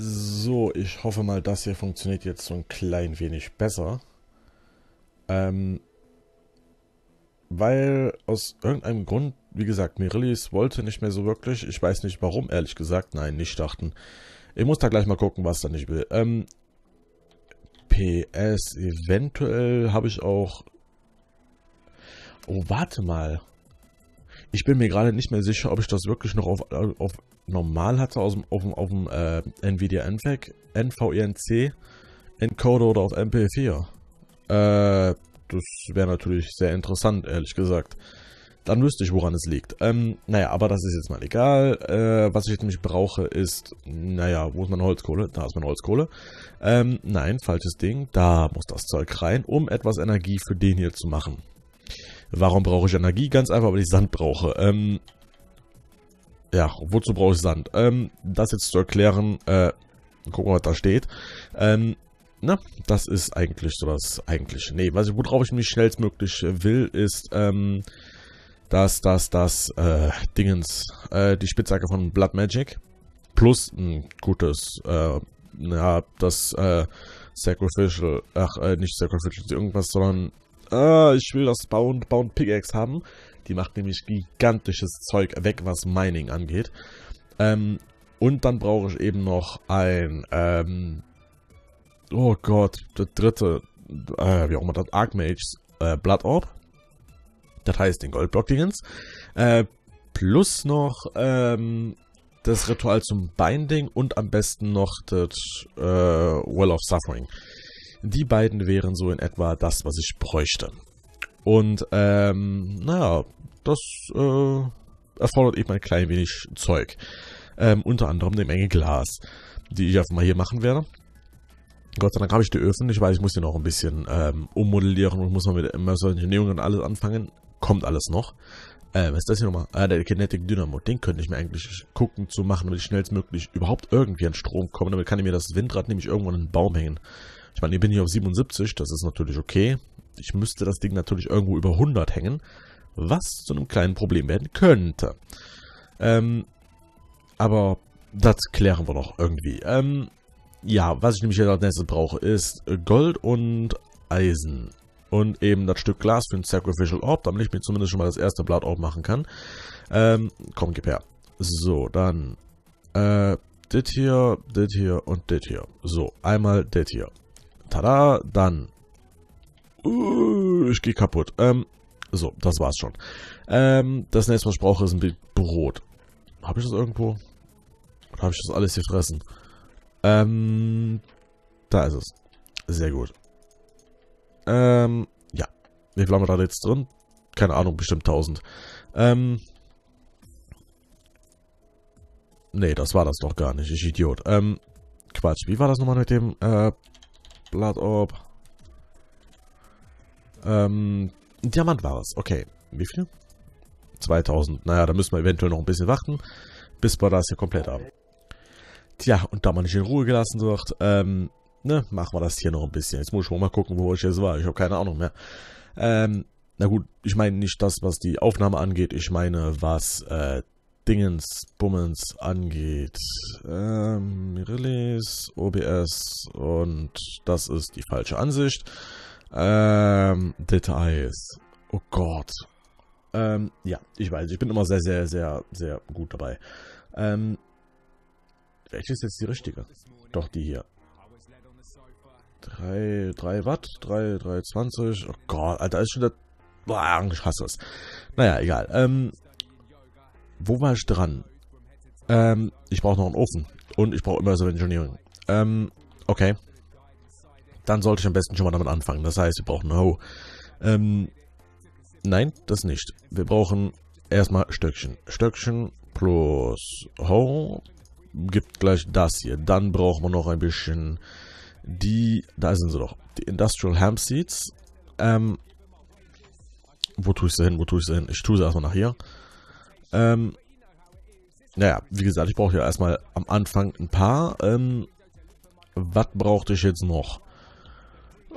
So, ich hoffe mal, das hier funktioniert jetzt so ein klein wenig besser. Ähm, weil aus irgendeinem Grund, wie gesagt, Mirillis wollte nicht mehr so wirklich. Ich weiß nicht warum, ehrlich gesagt. Nein, nicht dachten. Ich muss da gleich mal gucken, was da nicht will. Ähm, PS, eventuell habe ich auch... Oh, warte mal. Ich bin mir gerade nicht mehr sicher, ob ich das wirklich noch auf, auf normal hatte, aus, auf, auf dem äh, Nvidia NVENC, NVENC Encoder oder auf MP4. E äh, das wäre natürlich sehr interessant, ehrlich gesagt. Dann wüsste ich, woran es liegt. Ähm, naja, aber das ist jetzt mal egal. Äh, was ich jetzt nämlich brauche, ist, naja, wo ist meine Holzkohle? Da ist meine Holzkohle. Ähm, nein, falsches Ding. Da muss das Zeug rein, um etwas Energie für den hier zu machen. Warum brauche ich Energie? Ganz einfach, weil ich Sand brauche. Ähm, ja, wozu brauche ich Sand? Ähm, das jetzt zu erklären, äh, gucken wir, was da steht. Ähm, na, das ist eigentlich so das eigentliche. Nee, was ich, worauf ich mich schnellstmöglich will, ist, ähm, dass das, das, äh, Dingens, äh, die Spitzhacke von Blood Magic plus ein gutes, äh, ja, das, äh, Sacrificial, ach, äh, nicht Sacrificial, irgendwas, sondern ah, ich will das Bound, Bound Pickaxe haben. Die macht nämlich gigantisches Zeug weg, was Mining angeht. Ähm, und dann brauche ich eben noch ein, ähm, oh Gott, der dritte, äh, wie auch immer, das Archmage äh, Blood Orb. Das heißt den Goldblock-Dingens. Äh, plus noch ähm, das Ritual zum Binding und am besten noch das äh, Well of Suffering. Die beiden wären so in etwa das, was ich bräuchte. Und ähm, naja, das äh, erfordert eben ein klein wenig Zeug. Ähm, unter anderem eine Menge Glas, die ich einfach mal hier machen werde. Gott sei Dank habe ich die Öfen. Ich weiß, ich muss die noch ein bisschen ähm, ummodellieren und muss mal mit Immersionierung und alles anfangen. Kommt alles noch. Ähm, was ist das hier nochmal? Ah, der Kinetic Dynamo. Den könnte ich mir eigentlich gucken zu machen, damit ich schnellstmöglich überhaupt irgendwie an Strom komme. Damit kann ich mir das Windrad nämlich irgendwann an den Baum hängen. Ich meine, hier bin hier auf 77, das ist natürlich okay. Ich müsste das Ding natürlich irgendwo über 100 hängen, was zu einem kleinen Problem werden könnte. Ähm, aber das klären wir noch irgendwie. Ähm, ja, was ich nämlich als nächstes brauche, ist Gold und Eisen. Und eben das Stück Glas für ein Sacrificial Orb, damit ich mir zumindest schon mal das erste Blatt aufmachen kann. Ähm, komm, gib her. So, dann. Äh, dit hier, dit hier und dit hier. So, einmal dit hier. Tada, dann. Uh, ich gehe kaputt. Ähm, so, das war's schon. Ähm, das nächste, was ich brauche, ist ein Brot. Habe ich das irgendwo? Oder habe ich das alles gefressen? Ähm, da ist es. Sehr gut. Ähm, ja. Wie viel haben wir da jetzt drin? Keine Ahnung, bestimmt 1000. Ähm, nee, das war das doch gar nicht. Ich Idiot. Ähm, Quatsch. Wie war das nochmal mit dem, äh, Blood Orb. Ähm, Diamant war es. Okay. Wie viel? 2000. Naja, da müssen wir eventuell noch ein bisschen warten, bis wir das hier komplett haben. Tja, und da man nicht in Ruhe gelassen wird, ähm, ne, machen wir das hier noch ein bisschen. Jetzt muss ich mal gucken, wo ich jetzt war. Ich habe keine Ahnung mehr. Ähm, na gut, ich meine nicht das, was die Aufnahme angeht. Ich meine, was äh, Dingens, Bummens angeht. Ähm, Release, OBS und das ist die falsche Ansicht. Ähm, Details. Oh Gott. Ähm, ja, ich weiß, ich bin immer sehr, sehr, sehr, sehr gut dabei. Ähm, welche ist jetzt die richtige? Doch, die hier. 3, 3 Watt, 3, 3, 20. Oh Gott, Alter, ist schon der... Boah, ich hasse es. Naja, egal. Ähm, wo war ich dran? Ähm, ich brauche noch einen Ofen. Und ich brauche immer Immersive Engineering. Ähm, okay. Dann sollte ich am besten schon mal damit anfangen. Das heißt, wir brauchen Ho. Ähm, nein, das nicht. Wir brauchen erstmal Stöckchen. Stöckchen plus Ho gibt gleich das hier. Dann brauchen wir noch ein bisschen die, da sind sie doch, die Industrial Hemp Seeds. Ähm, wo tue ich sie hin, wo tue ich sie hin? Ich tue sie erstmal nach hier. Ähm, naja, wie gesagt, ich brauche ja erstmal am Anfang ein paar. Ähm, was brauchte ich jetzt noch?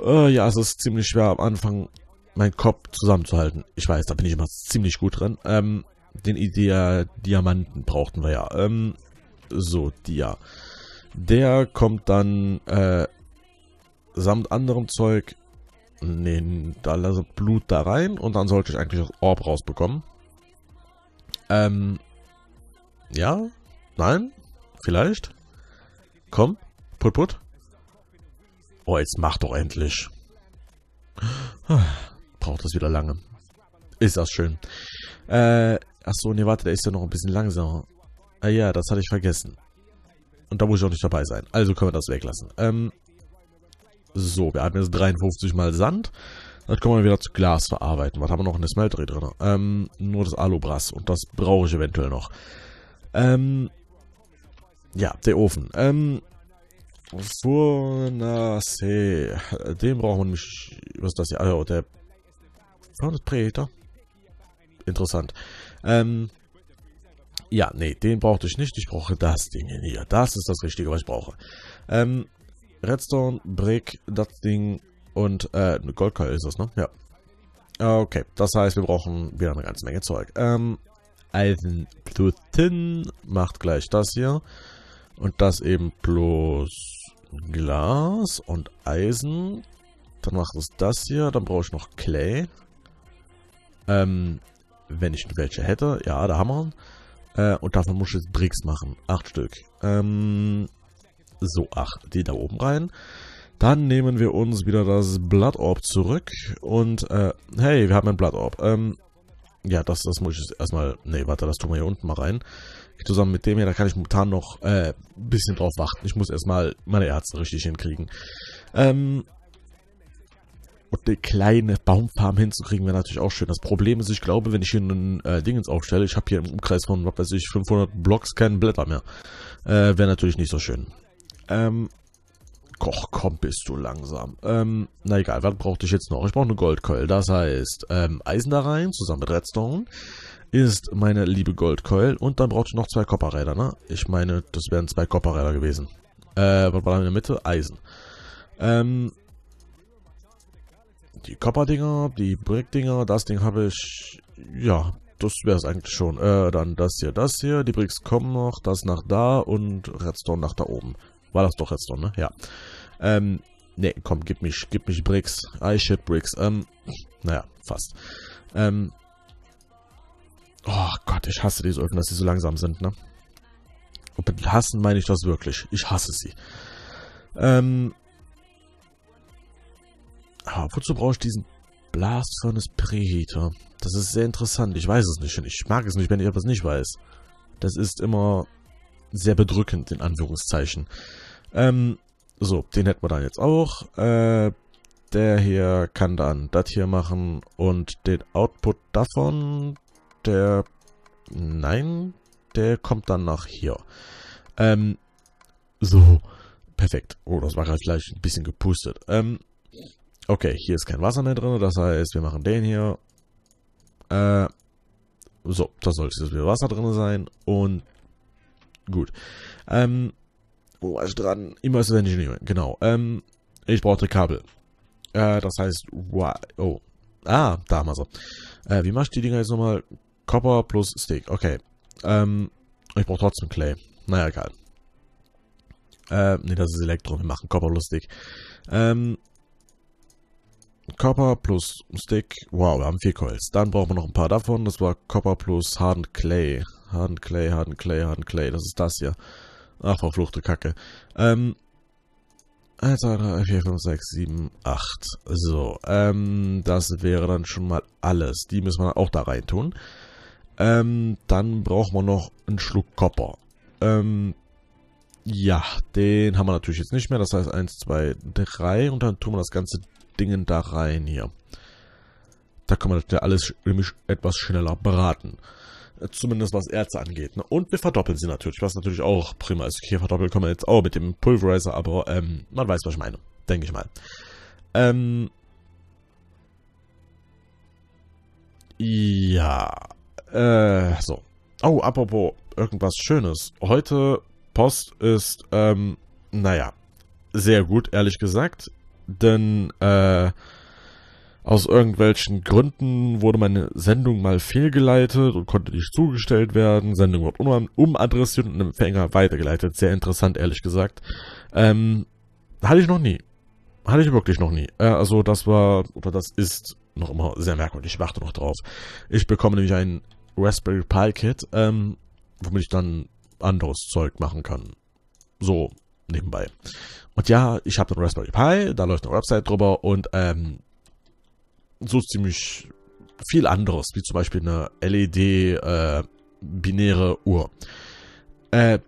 Äh, ja, es ist ziemlich schwer am Anfang meinen Kopf zusammenzuhalten. Ich weiß, da bin ich immer ziemlich gut drin. Ähm, den Idea Diamanten brauchten wir ja. Ähm, so, Dia. Der kommt dann äh, samt anderem Zeug. Nee, da lasse Blut da rein und dann sollte ich eigentlich das Orb rausbekommen. Ähm, ja? Nein? Vielleicht? Komm, put put. Oh, jetzt mach doch endlich. Braucht das wieder lange. Ist das schön. Äh, achso, nee, warte, der ist ja noch ein bisschen langsamer. Ah ja, das hatte ich vergessen. Und da muss ich auch nicht dabei sein. Also können wir das weglassen. Ähm, so, wir haben jetzt 53 mal Sand. Das kann man wieder zu Glas verarbeiten. Was haben wir noch in der Smeltery drin? Ähm, nur das Alubras und das brauche ich eventuell noch. Ähm, ja, der Ofen. Ähm, Furnace. Den brauchen wir nämlich. Was ist das hier? Also, der. Furnace-Preheater? Interessant. Ähm, ja, nee, den brauchte ich nicht. Ich brauche das Ding hier. Das ist das Richtige, was ich brauche. Ähm, Redstone, Brick, das Ding und äh, eine Goldkeule ist das, ne? Ja. Ah, okay, das heißt, wir brauchen wieder eine ganze Menge Zeug. Ähm, Eisenplutin macht gleich das hier. Und das eben bloß Glas und Eisen. Dann macht es das hier. Dann brauche ich noch Clay. Ähm, wenn ich welche hätte. Ja, da haben wir. Äh, und davon muss ich jetzt Bricks machen. Acht Stück. Ähm, so, acht. Die da oben rein. Dann nehmen wir uns wieder das Blood Orb zurück. Und, äh, hey, wir haben ein Blood Orb. Ähm, ja, das, das muss ich jetzt erstmal... Nee, warte, das tun wir hier unten mal rein. Zusammen mit dem hier, da kann ich momentan noch ein äh, bisschen drauf warten. Ich muss erstmal meine Ärzte richtig hinkriegen. Ähm, und eine kleine Baumfarm hinzukriegen, wäre natürlich auch schön. Das Problem ist, ich glaube, wenn ich hier einen äh, Dingens aufstelle, ich habe hier im Umkreis von, was weiß ich, 500 Blocks keinen Blätter mehr. Äh, wäre natürlich nicht so schön. Ähm, Koch, komm, bist du langsam. Ähm, na egal, was brauchte ich jetzt noch? Ich brauche eine Goldkeule. Das heißt, ähm, Eisen da rein, zusammen mit Redstone, ist meine liebe Goldkeule. Und dann brauchte ich noch zwei Copperräder, ne? Ich meine, das wären zwei Copperräder gewesen. Äh, was war da in der Mitte? Eisen. Ähm, die Copper-Dinger, die Brick-Dinger, das Ding habe ich... Ja, das wäre es eigentlich schon. Äh, dann das hier, das hier. Die Bricks kommen noch, das nach da und Redstone nach da oben. War das doch jetzt noch, ne? Ja. Ähm, ne, komm, gib mich, gib mich Bricks. I shit Bricks. Ähm, naja, fast. Ähm, oh Gott, ich hasse diese Öfen, dass sie so langsam sind, ne? Und mit hassen meine ich das wirklich. Ich hasse sie. Ähm, ah, wozu brauche ich diesen Blast von Furnace Preheater? Das ist sehr interessant. Ich weiß es nicht. Ich mag es nicht, wenn ich etwas nicht weiß. Das ist immer sehr bedrückend, in Anführungszeichen. Ähm, so, den hätten wir dann jetzt auch. Äh, der hier kann dann das hier machen und den Output davon, der, nein, der kommt dann nach hier. Ähm, so, perfekt. Oh, das war gerade gleich ein bisschen gepustet. Ähm, okay, hier ist kein Wasser mehr drin, das heißt, wir machen den hier. Äh, so, da soll jetzt wieder Wasser drin sein und Gut. Ähm, wo war ich dran? Immersive Engineering, genau. Ähm, ich brauchte Kabel. Äh, das heißt, wow, oh. Ah, da haben wir so. Äh, wie mache ich die Dinger jetzt nochmal? Copper plus Stick, okay. Ähm, ich brauche trotzdem Clay. Naja, egal. Äh, ne, das ist Elektron. Wir machen Copper plus Stick. Ähm, Copper plus Stick. Wow, wir haben vier Coils. Dann brauchen wir noch ein paar davon. Das war Copper plus Hardened Clay. Harden Clay, Harden Clay, Harden Clay. Das ist das hier. Ach, verfluchte Kacke. Ähm. 1, 2, 3, 4, 5, 6, 7, 8. So, ähm, das wäre dann schon mal alles. Die müssen wir auch da rein tun. Ähm, dann brauchen wir noch einen Schluck Kopper. Ähm, ja, den haben wir natürlich jetzt nicht mehr. Das heißt 1, 2, 3 und dann tun wir das ganze Ding da rein hier. Da kann man das ja alles nämlich etwas schneller braten. Zumindest was Erze angeht. Ne? Und wir verdoppeln sie natürlich, was natürlich auch prima ist. Okay, verdoppeln können wir jetzt auch mit dem Pulverizer, aber ähm, man weiß, was ich meine. Denke ich mal. Ähm, ja. Äh, so. Oh, apropos irgendwas Schönes. Heute Post ist, ähm, naja, sehr gut, ehrlich gesagt. Denn, äh, aus irgendwelchen Gründen wurde meine Sendung mal fehlgeleitet und konnte nicht zugestellt werden. Sendung wird umadressiert und Empfänger weitergeleitet. Sehr interessant, ehrlich gesagt. Ähm, hatte ich noch nie. Hatte ich wirklich noch nie. Äh, also das war, oder das ist noch immer sehr merkwürdig. Ich warte noch drauf. Ich bekomme nämlich ein Raspberry Pi Kit, ähm, womit ich dann anderes Zeug machen kann. So, nebenbei. Und ja, ich habe den Raspberry Pi, da läuft eine Website drüber und ähm, so ziemlich viel anderes, wie zum Beispiel eine LED-binäre äh, Uhr. Äh,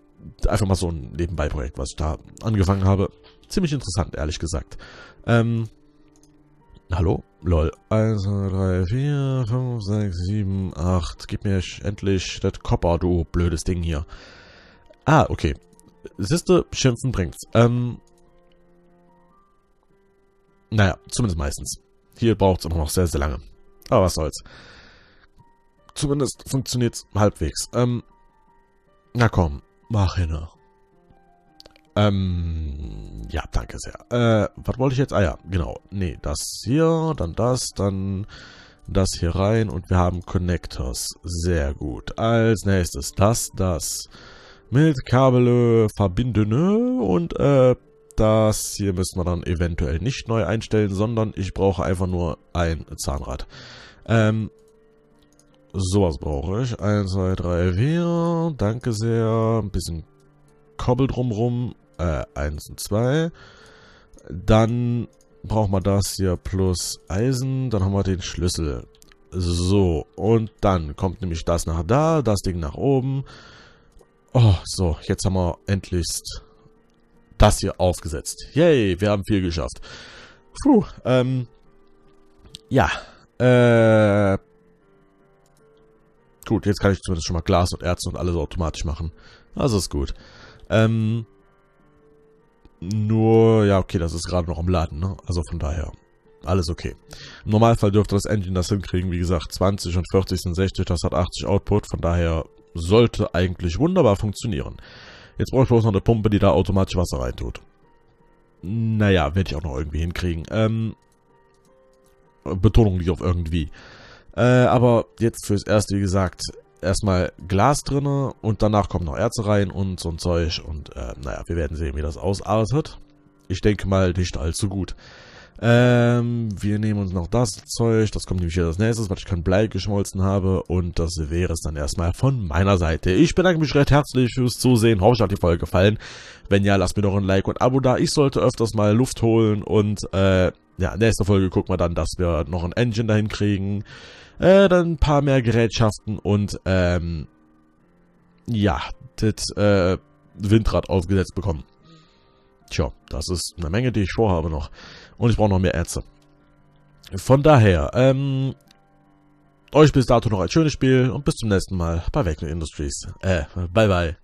einfach mal so ein Nebenbei-Projekt, was ich da angefangen habe. Ziemlich interessant, ehrlich gesagt. Ähm, hallo? Lol. 1, 2, 3, 4, 5, 6, 7, 8. Gib mir endlich das Copper, du blödes Ding hier. Ah, okay. Siehste, schimpfen bringt's. Ähm, naja, zumindest meistens. Hier braucht es immer noch sehr, sehr lange. Aber was soll's. Zumindest funktioniert's halbwegs. Ähm, na komm, mach hin. Ähm, ja, danke sehr. Äh, was wollte ich jetzt? Ah ja, genau. Nee, das hier, dann das, dann das hier rein und wir haben Connectors. Sehr gut. Als nächstes das, das. Mit Kabel verbinden und äh, das hier müssen wir dann eventuell nicht neu einstellen, sondern ich brauche einfach nur ein Zahnrad. Ähm, sowas brauche ich. 1, 2, 3, 4. Danke sehr. Ein bisschen Kobbel drumrum. Äh, 1 und 2. Dann brauchen wir das hier plus Eisen. Dann haben wir den Schlüssel. So, und dann kommt nämlich das nach da, das Ding nach oben. Oh, so, jetzt haben wir endlichst das hier ausgesetzt. Yay, wir haben viel geschafft. Puh, ähm, ja, äh, gut, jetzt kann ich zumindest schon mal Glas und Erz und alles automatisch machen. Also ist gut. Ähm, nur, ja, okay, das ist gerade noch am Laden, ne? Also von daher, alles okay. Im Normalfall dürfte das Engine das hinkriegen. Wie gesagt, 20 und 40 sind 60, das hat 80 Output. Von daher sollte eigentlich wunderbar funktionieren. Jetzt brauche ich bloß noch eine Pumpe, die da automatisch Wasser reintut. Naja, werde ich auch noch irgendwie hinkriegen. Ähm, Betonung liegt auf irgendwie. Äh, aber jetzt fürs Erste, wie gesagt, erstmal Glas drinne und danach kommen noch Erze rein und so ein Zeug. Und äh, naja, wir werden sehen, wie das ausartet. Ich denke mal, nicht allzu gut. Ähm, wir nehmen uns noch das Zeug, das kommt nämlich hier als nächstes, weil ich kein Blei geschmolzen habe und das wäre es dann erstmal von meiner Seite. Ich bedanke mich recht herzlich fürs Zusehen, hoffe, ich hat die Folge gefallen. Wenn ja, lasst mir doch ein Like und Abo da. Ich sollte öfters mal Luft holen und, äh, ja, nächste Folge gucken wir dann, dass wir noch ein Engine dahin kriegen, äh, dann ein paar mehr Gerätschaften und, ähm, ja, das, äh, Windrad aufgesetzt bekommen. Tja, das ist eine Menge, die ich vorhabe noch. Und ich brauche noch mehr Ärzte. Von daher, ähm, euch bis dato noch ein schönes Spiel und bis zum nächsten Mal bei Wegner Industries. Äh, bye bye.